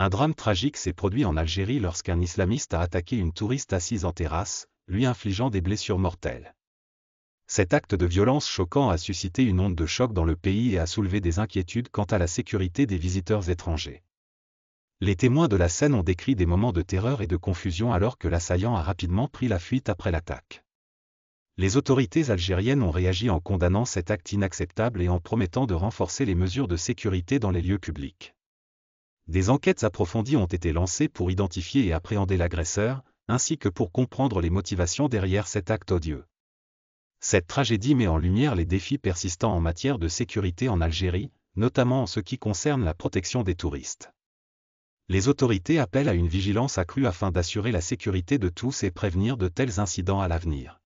Un drame tragique s'est produit en Algérie lorsqu'un islamiste a attaqué une touriste assise en terrasse, lui infligeant des blessures mortelles. Cet acte de violence choquant a suscité une onde de choc dans le pays et a soulevé des inquiétudes quant à la sécurité des visiteurs étrangers. Les témoins de la scène ont décrit des moments de terreur et de confusion alors que l'assaillant a rapidement pris la fuite après l'attaque. Les autorités algériennes ont réagi en condamnant cet acte inacceptable et en promettant de renforcer les mesures de sécurité dans les lieux publics des enquêtes approfondies ont été lancées pour identifier et appréhender l'agresseur, ainsi que pour comprendre les motivations derrière cet acte odieux. Cette tragédie met en lumière les défis persistants en matière de sécurité en Algérie, notamment en ce qui concerne la protection des touristes. Les autorités appellent à une vigilance accrue afin d'assurer la sécurité de tous et prévenir de tels incidents à l'avenir.